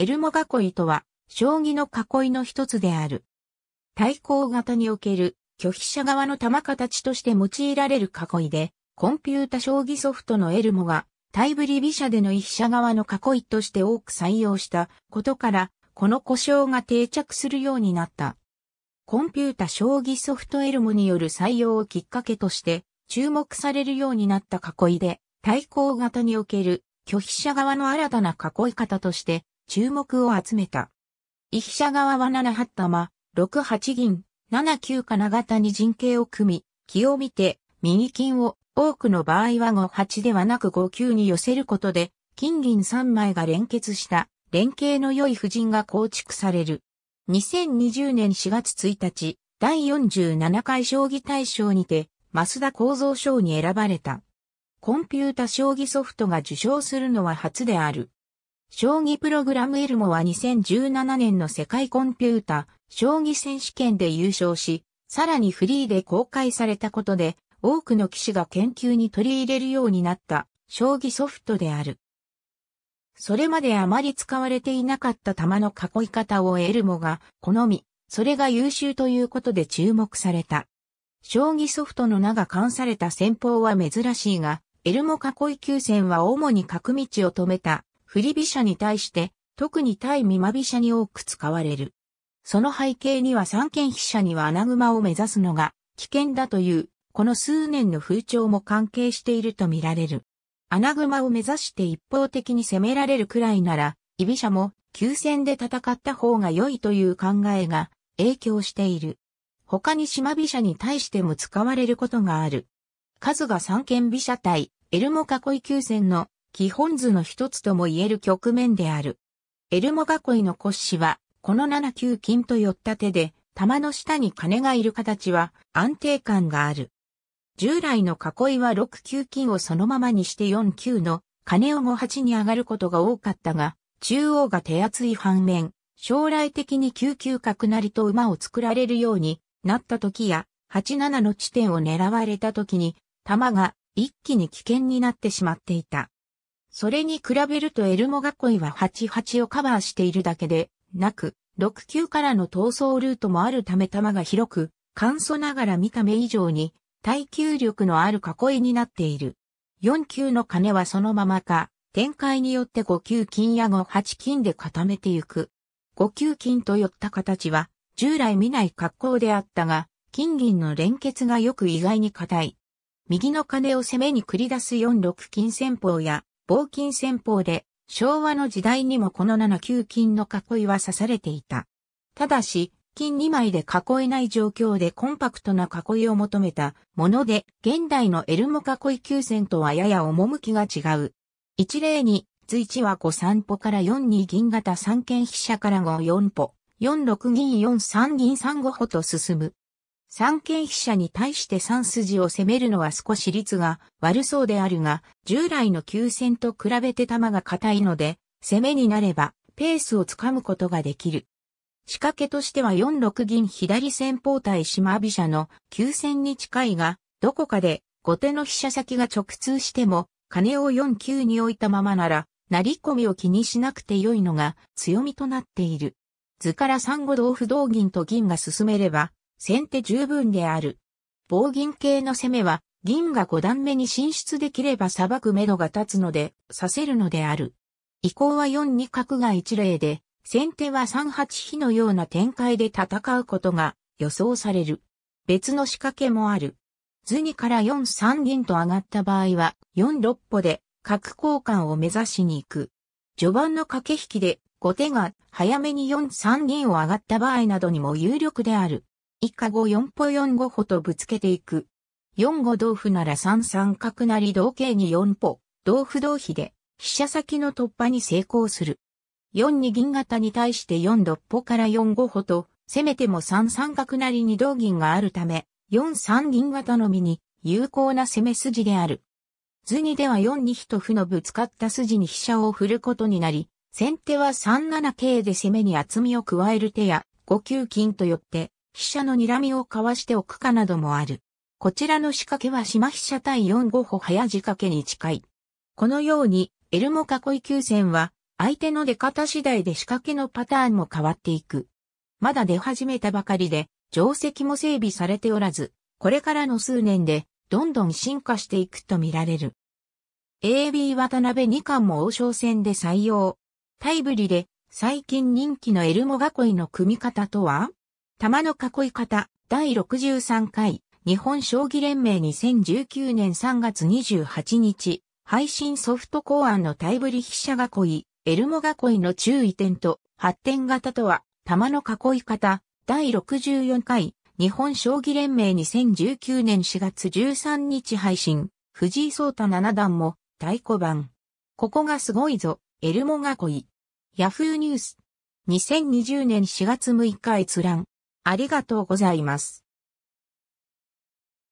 エルモ囲いとは、将棋の囲いの一つである。対抗型における拒否者側の玉形として用いられる囲いで、コンピュータ将棋ソフトのエルモが、対ブリ飛車での飛車側の囲いとして多く採用したことから、この故障が定着するようになった。コンピュータ将棋ソフトエルモによる採用をきっかけとして、注目されるようになった囲いで、対抗型における拒否者側の新たな囲い方として、注目を集めた。医飛車側は7八玉、6八銀、7九金型に陣形を組み、気を見て、右金を多くの場合は5八ではなく5九に寄せることで、金銀3枚が連結した連携の良い布陣が構築される。2020年4月1日、第47回将棋大賞にて、増田構造賞に選ばれた。コンピュータ将棋ソフトが受賞するのは初である。将棋プログラムエルモは2017年の世界コンピュータ、将棋選手権で優勝し、さらにフリーで公開されたことで、多くの騎士が研究に取り入れるようになった将棋ソフトである。それまであまり使われていなかった球の囲い方をエルモが好み、それが優秀ということで注目された。将棋ソフトの名が冠された戦法は珍しいが、エルモ囲い急戦は主に角道を止めた振り飛車に対して、特に対見間飛車に多く使われる。その背景には三間飛車には穴熊を目指すのが危険だという、この数年の風潮も関係しているとみられる。穴熊を目指して一方的に攻められるくらいなら、居飛車も急戦で戦った方が良いという考えが影響している。他に島飛車に対しても使われることがある。数が三間飛車対エルモ囲い急戦の基本図の一つとも言える局面である。エルモ囲いの骨子は、この7九金と寄った手で、玉の下に金がいる形は安定感がある。従来の囲いは6九金をそのままにして4九の金を5八に上がることが多かったが、中央が手厚い反面、将来的に9九角成と馬を作られるようになった時や、8七の地点を狙われた時に、玉が一気に危険になってしまっていた。それに比べるとエルモ囲いは88をカバーしているだけで、なく、6級からの闘争ルートもあるため球が広く、簡素ながら見た目以上に、耐久力のある囲いになっている。4級の金はそのままか、展開によって5級金や5、8金で固めていく。5級金と寄った形は、従来見ない格好であったが、金銀の連結がよく意外に硬い。右の金を攻めに繰り出す4、6金戦法や、防金戦法で、昭和の時代にもこの7球金の囲いは刺されていた。ただし、金2枚で囲えない状況でコンパクトな囲いを求めたもので、現代のエルモ囲い急戦とはやや趣が違う。一例に、随一は5三歩から4二銀型三剣飛車から5四歩、4六銀4三銀3五歩と進む。三権飛車に対して三筋を攻めるのは少し率が悪そうであるが、従来の急戦と比べて弾が硬いので、攻めになればペースをつかむことができる。仕掛けとしては四六銀左先方対島飛車の急戦に近いが、どこかで後手の飛車先が直通しても、金を四九に置いたままなら、成り込みを気にしなくて良いのが強みとなっている。図から三五同歩同銀と銀が進めれば、先手十分である。棒銀系の攻めは、銀が五段目に進出できれば裁く目処が立つので、させるのである。以降は四二角が一例で、先手は三八飛のような展開で戦うことが予想される。別の仕掛けもある。図2から四三銀と上がった場合は、四六歩で角交換を目指しに行く。序盤の駆け引きで、後手が早めに四三銀を上がった場合などにも有力である。以下後四歩四五歩とぶつけていく。四五同歩なら三三角なり同形に四歩、同歩同飛で、飛車先の突破に成功する。四二銀型に対して四六歩から四五歩と、攻めても三三角なりに同銀があるため、四三銀型のみに有効な攻め筋である。図にでは四二飛と歩のぶつかった筋に飛車を振ることになり、先手は三七桂で攻めに厚みを加える手や五九金とよって飛車の睨みをかわしておくかなどもある。こちらの仕掛けは島飛車対4五歩早仕掛けに近い。このように、エルモ囲い急戦は、相手の出方次第で仕掛けのパターンも変わっていく。まだ出始めたばかりで、定石も整備されておらず、これからの数年で、どんどん進化していくと見られる。AB 渡辺二冠も王将戦で採用。タイブリで、最近人気のエルモ囲いの組み方とは玉の囲い方第63回日本将棋連盟2019年3月28日配信ソフト考案のタイブリ飛車囲いエルモ囲いの注意点と発展型とは玉の囲い方第64回日本将棋連盟2019年4月13日配信藤井聡太七段も太鼓版。ここがすごいぞエルモ囲いヤフーニュース2020年4月6日閲覧ありがとうございます。